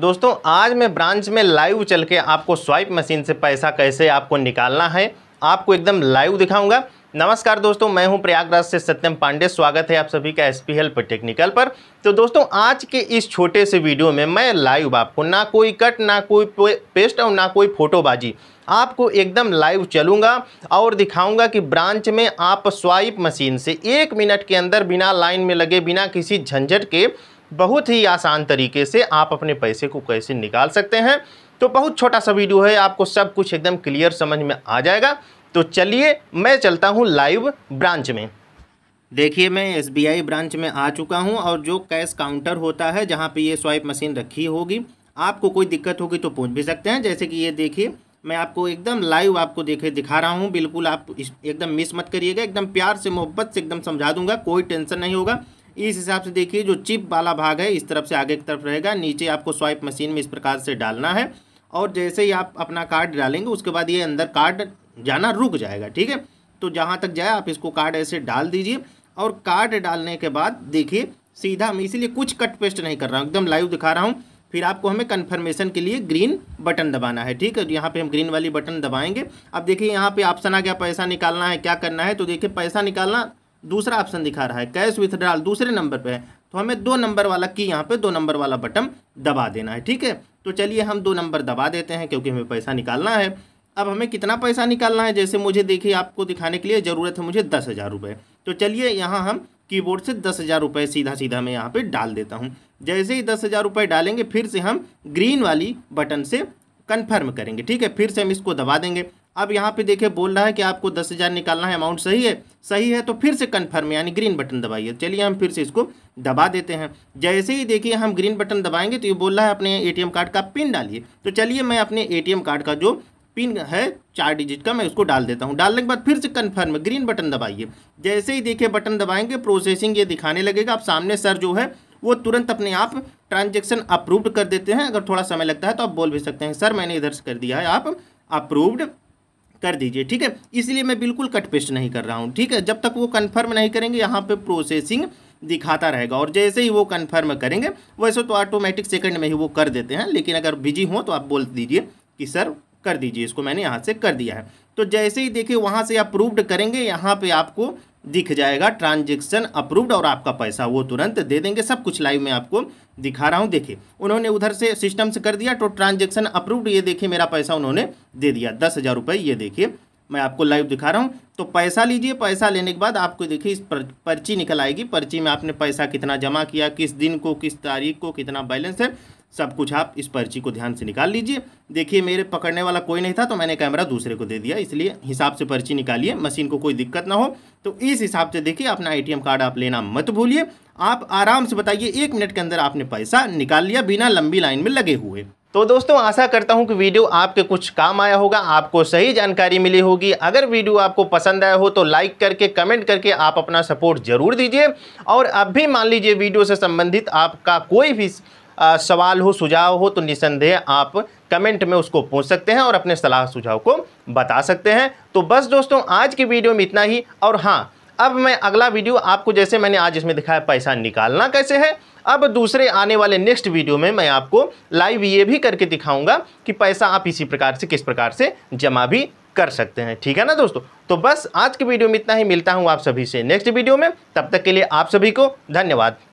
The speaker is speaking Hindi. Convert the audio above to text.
दोस्तों आज मैं ब्रांच में लाइव चल के आपको स्वाइप मशीन से पैसा कैसे आपको निकालना है आपको एकदम लाइव दिखाऊंगा नमस्कार दोस्तों मैं हूं प्रयागराज से सत्यम पांडे स्वागत है आप सभी का एस पी हेल्प टेक्निकल पर तो दोस्तों आज के इस छोटे से वीडियो में मैं लाइव आपको ना कोई कट ना कोई पेस्ट और ना कोई फोटोबाजी आपको एकदम लाइव चलूँगा और दिखाऊँगा कि ब्रांच में आप स्वाइप मशीन से एक मिनट के अंदर बिना लाइन में लगे बिना किसी झंझट के बहुत ही आसान तरीके से आप अपने पैसे को कैसे निकाल सकते हैं तो बहुत छोटा सा वीडियो है आपको सब कुछ एकदम क्लियर समझ में आ जाएगा तो चलिए मैं चलता हूँ लाइव ब्रांच में देखिए मैं एसबीआई ब्रांच में आ चुका हूँ और जो कैश काउंटर होता है जहाँ पे ये स्वाइप मशीन रखी होगी आपको कोई दिक्कत होगी तो पूछ भी सकते हैं जैसे कि ये देखिए मैं आपको एकदम लाइव आपको देखे दिखा रहा हूँ बिल्कुल आप एकदम मिस मत करिएगा एकदम प्यार से मोहब्बत से एकदम समझा दूंगा कोई टेंशन नहीं होगा इस हिसाब से देखिए जो चिप वाला भाग है इस तरफ से आगे की तरफ रहेगा नीचे आपको स्वाइप मशीन में इस प्रकार से डालना है और जैसे ही आप अपना कार्ड डालेंगे उसके बाद ये अंदर कार्ड जाना रुक जाएगा ठीक है तो जहाँ तक जाए आप इसको कार्ड ऐसे डाल दीजिए और कार्ड डालने के बाद देखिए सीधा हम इसीलिए कुछ कट पेस्ट नहीं कर रहा हूँ एकदम लाइव दिखा रहा हूँ फिर आपको हमें कन्फर्मेशन के लिए ग्रीन बटन दबाना है ठीक है यहाँ पे हम ग्रीन वाली बटन दबाएंगे अब देखिए यहाँ पे ऑप्शन आ गया पैसा निकालना है क्या करना है तो देखिए पैसा निकालना दूसरा ऑप्शन दिखा रहा है कैश विथड्रॉल दूसरे नंबर पे है तो हमें दो नंबर वाला की यहाँ पे दो नंबर वाला बटन दबा देना है ठीक है तो चलिए हम दो नंबर दबा देते हैं क्योंकि हमें पैसा निकालना है अब हमें कितना पैसा निकालना है जैसे मुझे देखिए आपको दिखाने के लिए ज़रूरत है मुझे दस हज़ार रुपये तो चलिए यहाँ हम कीबोर्ड से दस हज़ार रुपये सीधा सीधा मैं यहाँ पे डाल देता हूँ जैसे ही दस हज़ार रुपये डालेंगे फिर से हम ग्रीन वाली बटन से कन्फर्म करेंगे ठीक है फिर से हम इसको दबा देंगे अब यहाँ पे देखिए बोल रहा है कि आपको दस हज़ार निकालना है अमाउंट सही है सही है तो फिर से कन्फर्म यानी ग्रीन बटन दबाइए चलिए हम फिर से इसको दबा देते हैं जैसे ही देखिए हम ग्रीन बटन दबाएंगे तो ये बोल रहा है अपने एटीएम कार्ड का पिन डालिए तो चलिए मैं अपने ए कार्ड का जो पिन है चार डिजिट का मैं उसको डाल देता हूँ डालने के बाद फिर से कन्फर्म ग्रीन बटन दबाइए जैसे ही देखिए बटन दबाएंगे प्रोसेसिंग ये दिखाने लगेगा आप सामने सर जो है वो तुरंत अपने आप ट्रांजेक्शन अप्रूव्ड कर देते हैं अगर थोड़ा समय लगता है तो आप बोल भी सकते हैं सर मैंने इधर से कर दिया है आप अप्रूव्ड कर दीजिए ठीक है इसलिए मैं बिल्कुल कट पेस्ट नहीं कर रहा हूँ ठीक है जब तक वो कन्फर्म नहीं करेंगे यहाँ पर प्रोसेसिंग दिखाता रहेगा और जैसे ही वो कन्फर्म करेंगे वैसे तो ऑटोमेटिक सेकंड में ही वो कर देते हैं लेकिन अगर बिजी हों तो आप बोल दीजिए कि सर कर दीजिए इसको मैंने यहाँ से कर दिया है तो जैसे ही देखिए वहाँ से अप्रूव्ड करेंगे यहाँ पे आपको दिख जाएगा ट्रांजेक्शन अप्रूव्ड और आपका पैसा वो तुरंत दे देंगे सब कुछ लाइव में आपको दिखा रहा हूँ देखिए उन्होंने उधर से सिस्टम से कर दिया तो ट्रांजेक्शन अप्रूव्ड ये देखिए मेरा पैसा उन्होंने दे दिया दस हज़ार रुपये ये देखिए मैं आपको लाइव दिखा रहा हूँ तो पैसा लीजिए पैसा लेने के बाद आपको देखिए इस पर, पर्ची निकल आएगी पर्ची में आपने पैसा कितना जमा किया किस दिन को किस तारीख को कितना बैलेंस है सब कुछ आप इस पर्ची को ध्यान से निकाल लीजिए देखिए मेरे पकड़ने वाला कोई नहीं था तो मैंने कैमरा दूसरे को दे दिया इसलिए हिसाब से पर्ची निकालिए मशीन को कोई दिक्कत ना हो तो इस हिसाब से देखिए अपना एटीएम कार्ड आप लेना मत भूलिए आप आराम से बताइए एक मिनट के अंदर आपने पैसा निकाल लिया बिना लंबी लाइन में लगे हुए तो दोस्तों आशा करता हूं कि वीडियो आपके कुछ काम आया होगा आपको सही जानकारी मिली होगी अगर वीडियो आपको पसंद आया हो तो लाइक करके कमेंट करके आप अपना सपोर्ट जरूर दीजिए और अब भी मान लीजिए वीडियो से संबंधित आपका कोई भी आ, सवाल हो सुझाव हो तो निसंदेह आप कमेंट में उसको पूछ सकते हैं और अपने सलाह सुझाव को बता सकते हैं तो बस दोस्तों आज की वीडियो में इतना ही और हाँ अब मैं अगला वीडियो आपको जैसे मैंने आज इसमें दिखाया पैसा निकालना कैसे है अब दूसरे आने वाले नेक्स्ट वीडियो में मैं आपको लाइव ये भी करके दिखाऊंगा कि पैसा आप इसी प्रकार से किस प्रकार से जमा भी कर सकते हैं ठीक है ना दोस्तों तो बस आज के वीडियो में इतना ही मिलता हूँ आप सभी से नेक्स्ट वीडियो में तब तक के लिए आप सभी को धन्यवाद